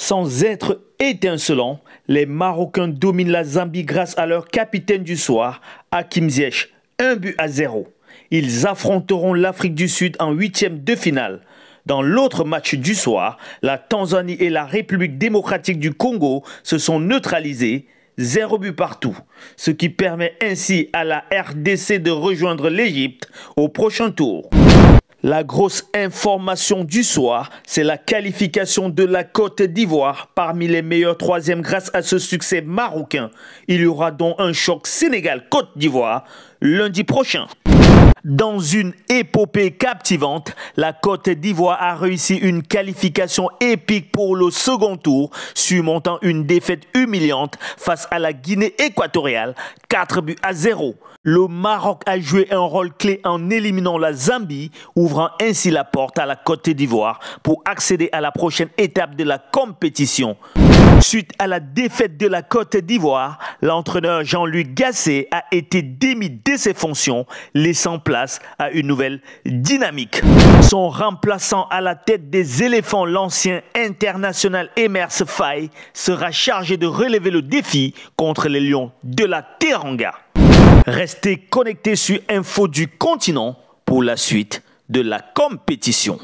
Sans être étincelants, les Marocains dominent la Zambie grâce à leur capitaine du soir, Hakim Ziyech, un but à zéro. Ils affronteront l'Afrique du Sud en huitième de finale. Dans l'autre match du soir, la Tanzanie et la République démocratique du Congo se sont neutralisés, zéro but partout, ce qui permet ainsi à la RDC de rejoindre l'Égypte au prochain tour. La grosse information du soir, c'est la qualification de la Côte d'Ivoire parmi les meilleurs troisièmes grâce à ce succès marocain. Il y aura donc un choc Sénégal-Côte d'Ivoire lundi prochain. Dans une épopée captivante, la Côte d'Ivoire a réussi une qualification épique pour le second tour, surmontant une défaite humiliante face à la Guinée équatoriale, 4 buts à 0. Le Maroc a joué un rôle clé en éliminant la Zambie, ouvrant ainsi la porte à la Côte d'Ivoire pour accéder à la prochaine étape de la compétition. Suite à la défaite de la Côte d'Ivoire, l'entraîneur Jean-Luc Gasset a été démis de ses fonctions, laissant place à une nouvelle dynamique. Son remplaçant à la tête des éléphants, l'ancien international Emers Faye, sera chargé de relever le défi contre les Lions de la Teranga. Restez connectés sur Info du Continent pour la suite de la compétition.